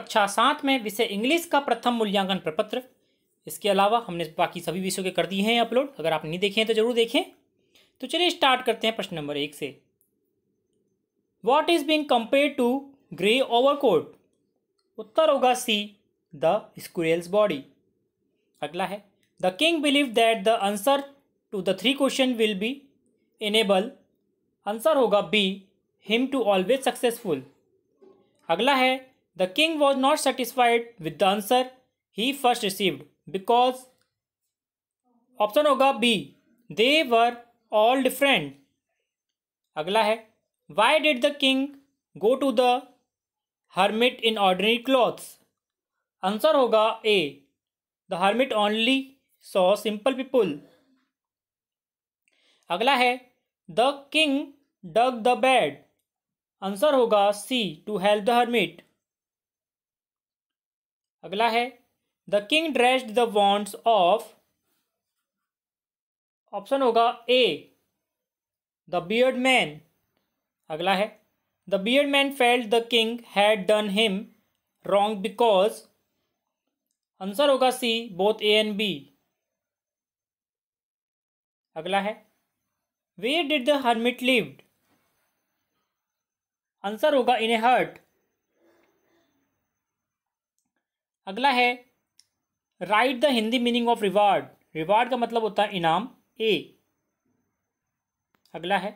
कक्षा सात में विषय इंग्लिश का प्रथम मूल्यांकन प्रपत्र इसके अलावा हमने बाकी सभी विषयों के कर दिए हैं अपलोड अगर आप नहीं देखे हैं तो जरूर देखें तो चलिए स्टार्ट करते हैं प्रश्न नंबर एक से what is being compare to grey overcoat उत्तर होगा सी द स्क्रेल्स बॉडी अगला है the king believe that the answer to the three question will be enable answer होगा B him to always successful अगला है the king was not satisfied with the answer he first received because option होगा B they were all different अगला है why did the king go to the hermit in ordinary clothes answer होगा A the hermit only saw simple people अगला है the king dug the bed answer होगा C to help the hermit अगला है the king dressed the wounds of option होगा A the beard man अगला है the beard man felt the king had done him wrong because answer होगा C both A and B अगला है where did the hermit lived answer होगा इन ए hut अगला है write the Hindi meaning of reward reward का मतलब होता है इनाम ए अगला है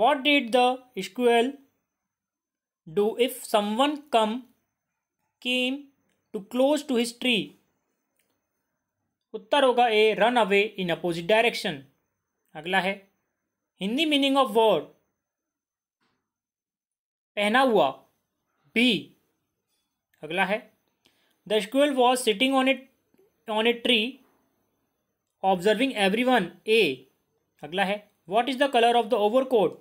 what did the squirrel do if someone come came too close to its tree उत्तर होगा A run away in opposite direction अगला है हिंदी मीनिंग ऑफ वर्ड पहना हुआ बी अगला है the squirrel was sitting on it on a tree observing every one A अगला है what is the colour of the over coat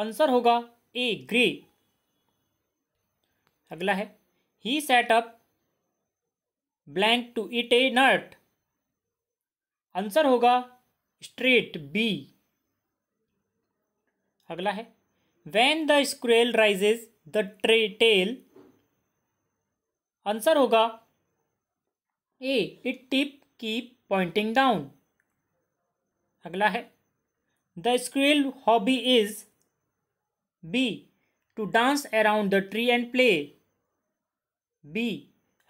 answer होगा A grey अगला है he set up blank to it a nut answer होगा straight B अगला है when the squirrel raises the tray tail answer होगा A it tip keep pointing down अगला है the squirrel hobby is B to dance around the tree and play B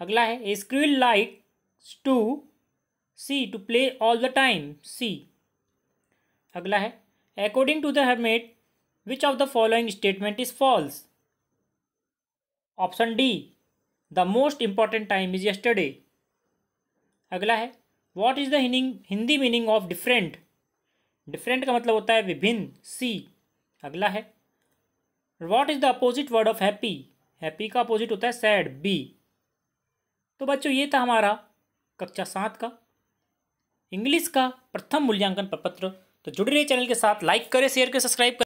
अगला है A squirrel like to see to play all the time C अगला है according to the hermit which of the following statement is false option D the most important time is yesterday अगला है what is दिनिंग Hindi meaning of different different का मतलब होता है विभिन्न सी अगला है what is the opposite word of happy happy का अपोजिट होता है सैड बी तो बच्चों ये था हमारा कक्षा सात का इंग्लिश का प्रथम मूल्यांकन प्रपत्र तो जुड़े रहिए चैनल के साथ लाइक करें शेयर करें सब्सक्राइब करें